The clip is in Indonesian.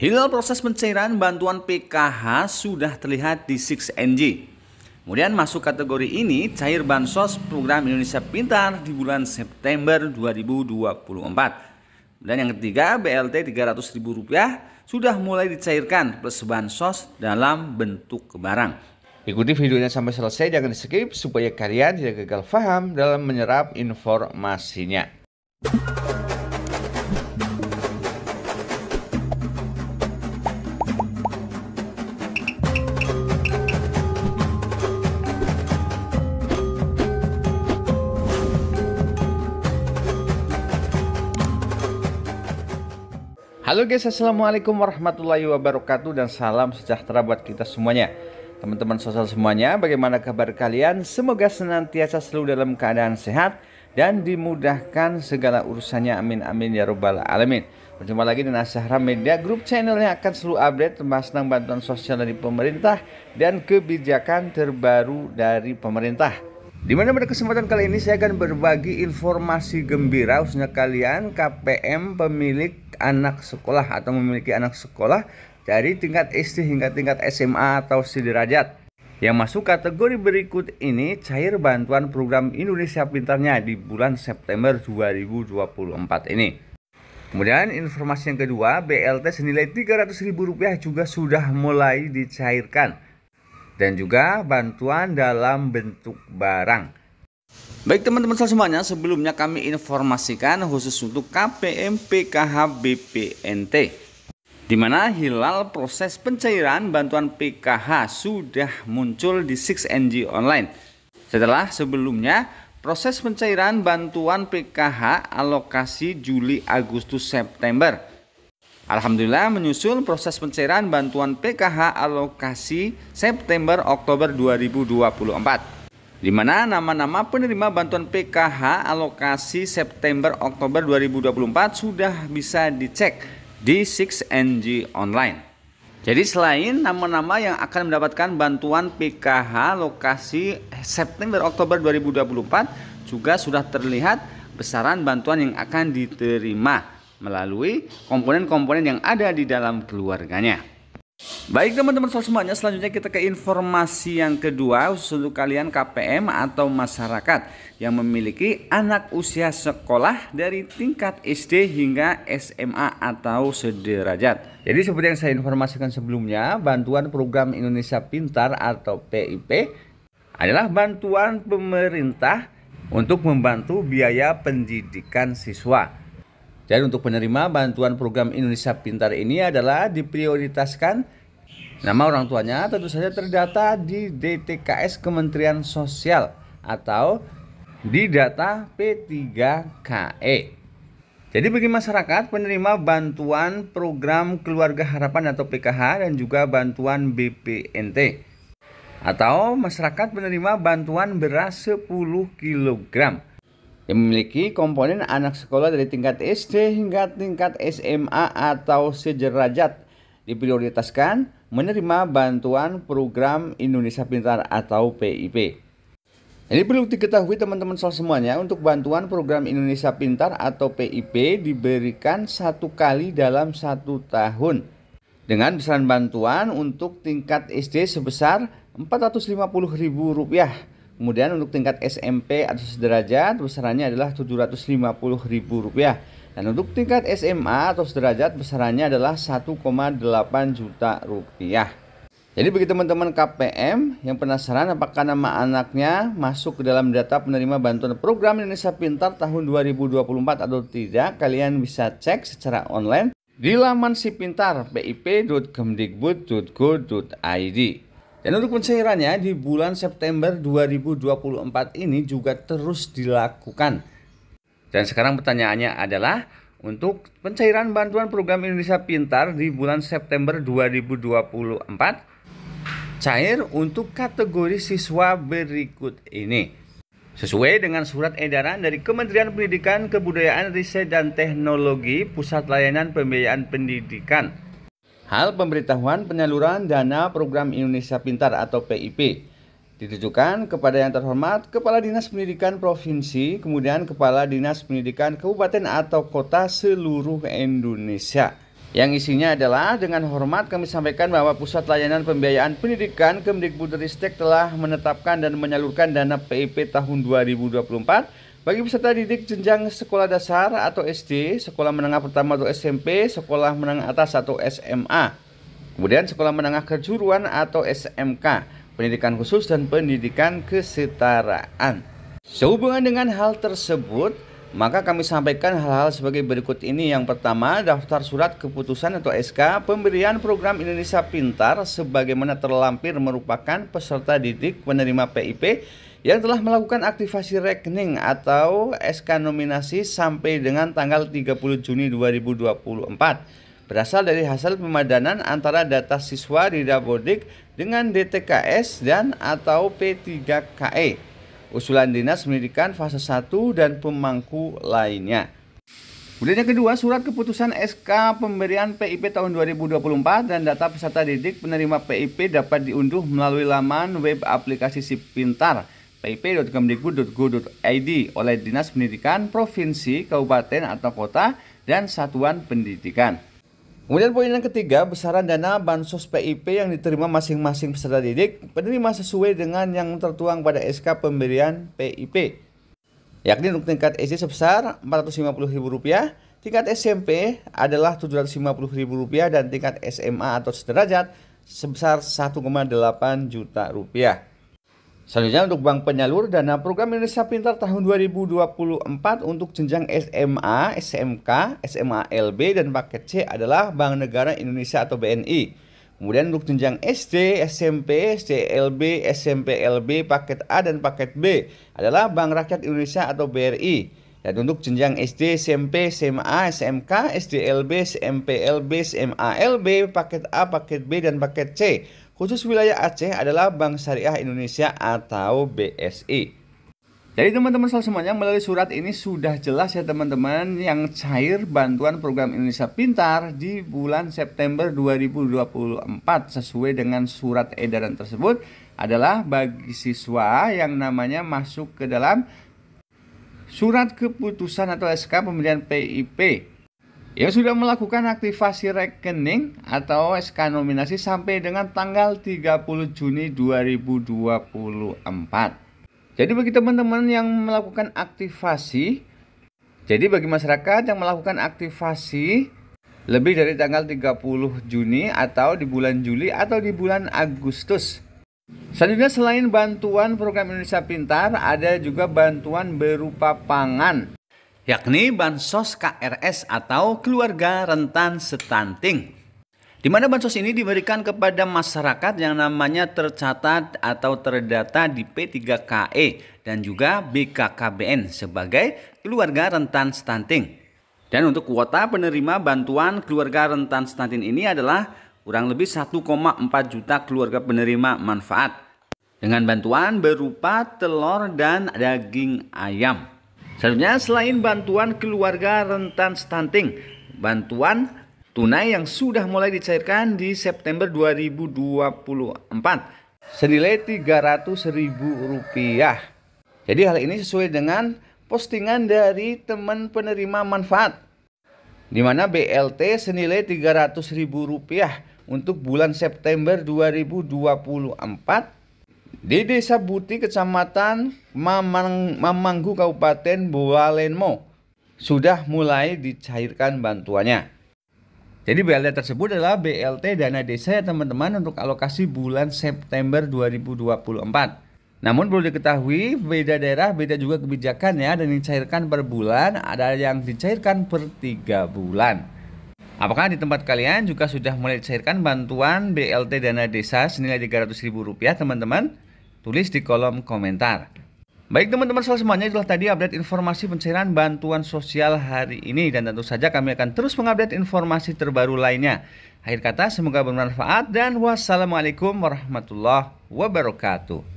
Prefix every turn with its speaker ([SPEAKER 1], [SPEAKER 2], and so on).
[SPEAKER 1] Hilal proses pencairan bantuan PKH sudah terlihat di 6NG. Kemudian masuk kategori ini cair bansos program Indonesia Pintar di bulan September 2024. Dan yang ketiga, BLT Rp300.000 sudah mulai dicairkan plus bansos dalam bentuk barang. Ikuti videonya sampai selesai, jangan di skip supaya kalian tidak gagal paham dalam menyerap informasinya. Halo guys, assalamualaikum warahmatullahi wabarakatuh dan salam sejahtera buat kita semuanya. Teman-teman sosial semuanya, bagaimana kabar kalian? Semoga senantiasa selalu dalam keadaan sehat dan dimudahkan segala urusannya. Amin amin ya robbal alamin. Berjumpa lagi dengan Sahra Media Group channel yang akan selalu update membahas tentang bantuan sosial dari pemerintah dan kebijakan terbaru dari pemerintah. Di mana pada kesempatan kali ini saya akan berbagi informasi gembira khususnya kalian KPM pemilik anak sekolah atau memiliki anak sekolah dari tingkat SD hingga tingkat SMA atau sederajat. Yang masuk kategori berikut ini cair bantuan program Indonesia Pintarnya di bulan September 2024 ini. Kemudian informasi yang kedua, BLT senilai Rp300.000 juga sudah mulai dicairkan dan juga bantuan dalam bentuk barang. Baik teman-teman semuanya, sebelumnya kami informasikan khusus untuk KPM PKH BPNT di mana hilal proses pencairan bantuan PKH sudah muncul di 6NG online. Setelah sebelumnya proses pencairan bantuan PKH alokasi Juli Agustus September Alhamdulillah menyusul proses pencairan bantuan PKH alokasi September-Oktober 2024 di mana nama-nama penerima bantuan PKH alokasi September-Oktober 2024 sudah bisa dicek di 6NG online. Jadi selain nama-nama yang akan mendapatkan bantuan PKH alokasi September Oktober 2024 juga sudah terlihat besaran bantuan yang akan diterima melalui komponen-komponen yang ada di dalam keluarganya. Baik teman-teman semuanya, selanjutnya kita ke informasi yang kedua untuk kalian KPM atau masyarakat yang memiliki anak usia sekolah dari tingkat SD hingga SMA atau sederajat. Jadi seperti yang saya informasikan sebelumnya, bantuan program Indonesia Pintar atau PIP adalah bantuan pemerintah untuk membantu biaya pendidikan siswa dan untuk penerima bantuan program Indonesia Pintar ini adalah diprioritaskan nama orang tuanya tentu saja terdata di DTKS Kementerian Sosial atau di data P3KE. Jadi bagi masyarakat penerima bantuan program Keluarga Harapan atau PKH dan juga bantuan BPNT atau masyarakat penerima bantuan beras 10 kg yang memiliki komponen anak sekolah dari tingkat SD hingga tingkat SMA atau sederajat diprioritaskan menerima bantuan program Indonesia Pintar atau PIP. Ini perlu diketahui teman-teman semuanya untuk bantuan program Indonesia Pintar atau PIP diberikan satu kali dalam satu tahun dengan besaran bantuan untuk tingkat SD sebesar Rp450.000 Kemudian untuk tingkat SMP atau sederajat besarannya adalah Rp750.000 dan untuk tingkat SMA atau sederajat besarannya adalah 1,8 juta rupiah. Jadi bagi teman-teman KPM yang penasaran apakah nama anaknya masuk ke dalam data penerima bantuan program Indonesia Pintar tahun 2024 atau tidak, kalian bisa cek secara online di laman sipintar pip.kemdikbud.go.id. Dan untuk pencairannya di bulan September 2024 ini juga terus dilakukan. Dan sekarang pertanyaannya adalah untuk pencairan bantuan program Indonesia Pintar di bulan September 2024 cair untuk kategori siswa berikut ini. Sesuai dengan surat edaran dari Kementerian Pendidikan, Kebudayaan, Riset, dan Teknologi Pusat Layanan Pembiayaan Pendidikan Hal pemberitahuan penyaluran dana program Indonesia Pintar atau PIP ditujukan kepada yang terhormat Kepala Dinas Pendidikan Provinsi, kemudian Kepala Dinas Pendidikan Kabupaten atau Kota seluruh Indonesia. Yang isinya adalah dengan hormat kami sampaikan bahwa Pusat Layanan Pembiayaan Pendidikan Kemdikbudristek telah menetapkan dan menyalurkan dana PIP tahun 2024 bagi peserta didik jenjang sekolah dasar atau SD, sekolah menengah pertama atau SMP, sekolah menengah atas atau SMA, kemudian sekolah menengah kejuruan atau SMK, pendidikan khusus dan pendidikan kesetaraan. Sehubungan dengan hal tersebut, maka kami sampaikan hal-hal sebagai berikut ini. Yang pertama, daftar surat keputusan atau SK pemberian program Indonesia Pintar sebagaimana terlampir merupakan peserta didik penerima PIP yang telah melakukan aktivasi rekening atau SK nominasi sampai dengan tanggal 30 Juni 2024 berasal dari hasil pemadanan antara data siswa di Dapodik dengan DTKS dan atau P3KE, usulan Dinas Pendidikan fase 1 dan pemangku lainnya. Kemudian yang kedua, surat keputusan SK pemberian PIP tahun 2024 dan data peserta didik penerima PIP dapat diunduh melalui laman web aplikasi Sipintar pip.kemdikbud.go.id oleh Dinas Pendidikan Provinsi, Kabupaten atau Kota dan Satuan Pendidikan. Kemudian poin yang ketiga, besaran dana bansos PIP yang diterima masing-masing peserta didik penerima sesuai dengan yang tertuang pada SK pemberian PIP. Yakni untuk tingkat SD sebesar Rp450.000, tingkat SMP adalah Rp750.000 dan tingkat SMA atau sederajat sebesar 1,8 juta rupiah. Selanjutnya untuk Bank Penyalur Dana Program Indonesia Pintar tahun 2024 untuk jenjang SMA, SMK, SMA LB, dan paket C adalah Bank Negara Indonesia atau BNI. Kemudian untuk jenjang SD, SMP, SDLB, SMPLB, paket A dan paket B adalah Bank Rakyat Indonesia atau BRI. Dan untuk jenjang SD, SMP, SMA, SMK, SDLB, SMPLB, SMALB, paket A, paket B, dan paket C khusus wilayah Aceh adalah Bank Syariah Indonesia atau BSI. Jadi teman-teman semuanya melalui surat ini sudah jelas ya teman-teman yang cair bantuan program Indonesia Pintar di bulan September 2024 sesuai dengan surat edaran tersebut adalah bagi siswa yang namanya masuk ke dalam surat keputusan atau SK pemberian PIP yang sudah melakukan aktivasi rekening atau SK nominasi sampai dengan tanggal 30 Juni 2024. Jadi bagi teman-teman yang melakukan aktivasi, jadi bagi masyarakat yang melakukan aktivasi lebih dari tanggal 30 Juni atau di bulan Juli atau di bulan Agustus. Selanjutnya selain bantuan program Indonesia Pintar, ada juga bantuan berupa pangan yakni bansos KRS atau keluarga rentan stunting. Di mana bansos ini diberikan kepada masyarakat yang namanya tercatat atau terdata di P3KE dan juga BKKBN sebagai keluarga rentan stunting. Dan untuk kuota penerima bantuan keluarga rentan stunting ini adalah kurang lebih 1,4 juta keluarga penerima manfaat dengan bantuan berupa telur dan daging ayam. Selanjutnya selain bantuan keluarga rentan stunting, bantuan tunai yang sudah mulai dicairkan di September 2024 senilai Rp300.000. Jadi hal ini sesuai dengan postingan dari teman penerima manfaat di mana BLT senilai Rp300.000 untuk bulan September 2024 di Desa Buti, Kecamatan Mamang, Mamanggu, Kabupaten Boalenmo, sudah mulai dicairkan bantuannya. Jadi BLT tersebut adalah BLT dana desa ya teman-teman untuk alokasi bulan September 2024. Namun perlu diketahui beda daerah beda juga kebijakan ya dan dicairkan per bulan ada yang dicairkan per 3 bulan. Apakah di tempat kalian juga sudah mulai dicairkan bantuan BLT dana desa senilai rp rupiah teman-teman? Tulis di kolom komentar. Baik teman-teman soal semuanya itulah tadi update informasi pencairan bantuan sosial hari ini dan tentu saja kami akan terus mengupdate informasi terbaru lainnya. Akhir kata semoga bermanfaat dan wassalamualaikum warahmatullahi wabarakatuh.